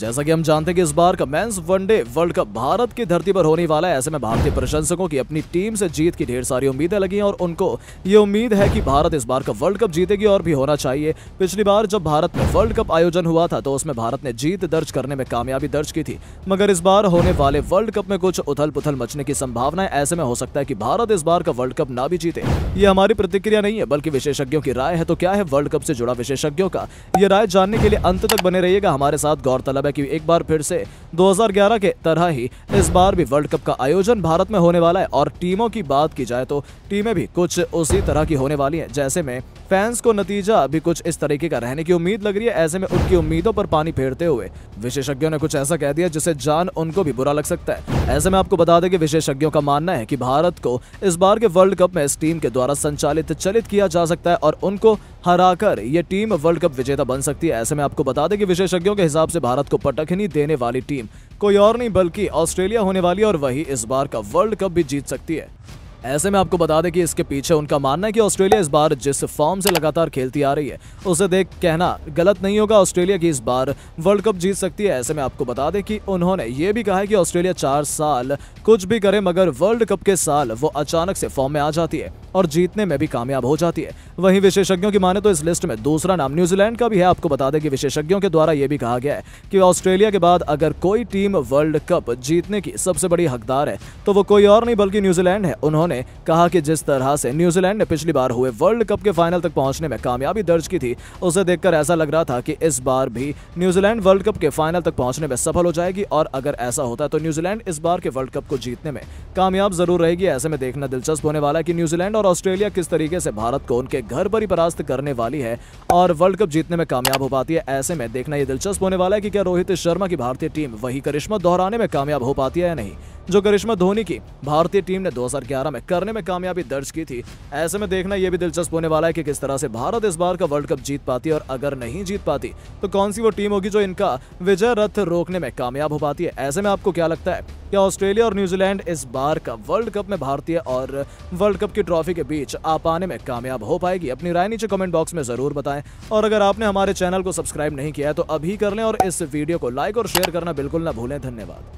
जैसा कि हम जानते हैं कि इस बार का men's one day world cup Bharat की धरती पर होने वाला है ऐसे में भारतीय प्रशंसकों की अपनी टीम से जीत की ढेर सारी उम्मीदें लगी और उनको ये उम्मीद है कि भारत इस बार का वर्ल्ड कप जीतेगी और भी होना चाहिए पिछली बार जब भारत में वर्ल्ड कप आयोजन हुआ था तो उसमें भारत ने जीत दर्ज करने में कामयाबी दर्ज की थी मगर इस बार होने वाले वर्ल्ड कप में कुछ उथल पुथल मचने की संभावना है ऐसे में हो सकता है की भारत इस बार का वर्ल्ड कप ना भी जीते ये हमारी प्रतिक्रिया नहीं है बल्कि विशेषज्ञों की राय है तो क्या है वर्ल्ड कप से जुड़ा विशेषज्ञों का ये राय जानने के लिए अंत तक बने रहिएगा हमारे साथ गौरतलब हालांकि एक बार फिर से 2011 के तरह ही इस बार भी वर्ल्ड कप का आयोजन भारत में होने वाला है और टीमों की बात की जाए तो टीमें भी कुछ उसी तरह की होने वाली हैं जैसे में फैंस को नतीजा भी कुछ इस तरीके का रहने की उम्मीद लग रही है ऐसे में उनकी उम्मीदों पर पानी फेरते हुए विशेषज्ञों ने कुछ ऐसा कह दिया जिसे जान उनको भी बुरा लग सकता है ऐसे में आपको बता दें कि विशेषज्ञों का मानना है कि भारत को इस बार के वर्ल्ड कप में इस टीम के द्वारा संचालित चलित किया जा सकता है और उनको हराकर ये टीम वर्ल्ड कप विजेता बन सकती है ऐसे में आपको बता दें कि विशेषज्ञों के हिसाब से भारत को पटखनी देने वाली टीम कोई और नहीं बल्कि ऑस्ट्रेलिया होने वाली और वही इस बार का वर्ल्ड कप भी जीत सकती है ऐसे में आपको बता दें कि इसके पीछे उनका मानना है कि ऑस्ट्रेलिया इस बार जिस फॉर्म से लगातार खेलती आ रही है उसे देख कहना गलत नहीं होगा ऑस्ट्रेलिया की इस बार वर्ल्ड कप जीत सकती है ऐसे में आपको बता दें कि उन्होंने ये भी कहा है कि ऑस्ट्रेलिया चार साल कुछ भी करे मगर वर्ल्ड कप के साल वो अचानक से फॉर्म में आ जाती है और जीतने में भी कामयाब हो जाती है वहीं विशेषज्ञों की माने तो इस लिस्ट में दूसरा नाम न्यूजीलैंड का भी है आपको बता दें कि विशेषज्ञों के द्वारा यह भी कहा गया है कि ऑस्ट्रेलिया के बाद अगर कोई टीम वर्ल्ड कप जीतने की सबसे बड़ी हकदार है तो वो कोई और नहीं बल्कि न्यूजीलैंड है उन्होंने उन्होंने कहा कि जिस तरह से न्यूजीलैंड ने पिछली बार हुए वर्ल्ड कप के फाइनल तक पहुंचने में कामयाबी दर्ज की थी उसे देखकर ऐसा लग रहा था कि इस बार भी न्यूजीलैंड वर्ल्ड कप के फाइनल तक पहुंचने में सफल हो जाएगी और अगर ऐसा होता है तो न्यूजीलैंड इस बार के वर्ल्ड कप को जीतने में कामयाब जरूर रहेगी ऐसे में देखना दिलचस्प होने वाला है कि न्यूजीलैंड और ऑस्ट्रेलिया किस तरीके से भारत को उनके घर पर ही परास्त करने वाली है और वर्ल्ड कप जीतने में कामयाब हो पाती है ऐसे में देखना यह दिलचस्प होने वाला है कि क्या रोहित शर्मा की भारतीय टीम वही करिश्मा दोहराने में कामयाब हो पाती है या नहीं जो करिश्मा धोनी की भारतीय टीम ने 2011 में करने में कामयाबी दर्ज की थी ऐसे में देखना यह भी दिलचस्प होने वाला है कि किस तरह से भारत इस बार का वर्ल्ड कप जीत पाती है और अगर नहीं जीत पाती तो कौन सी वो टीम होगी जो इनका विजय रथ रोकने में कामयाब हो पाती है ऐसे में आपको क्या लगता है क्या ऑस्ट्रेलिया और न्यूजीलैंड इस बार का वर्ल्ड कप में भारतीय और वर्ल्ड कप की ट्रॉफी के बीच आ पाने में कामयाब हो पाएगी अपनी राय नीचे कमेंट बॉक्स में जरूर बताएं और अगर आपने हमारे चैनल को सब्सक्राइब नहीं किया है तो अभी कर लें और इस वीडियो को लाइक और शेयर करना बिल्कुल ना भूलें धन्यवाद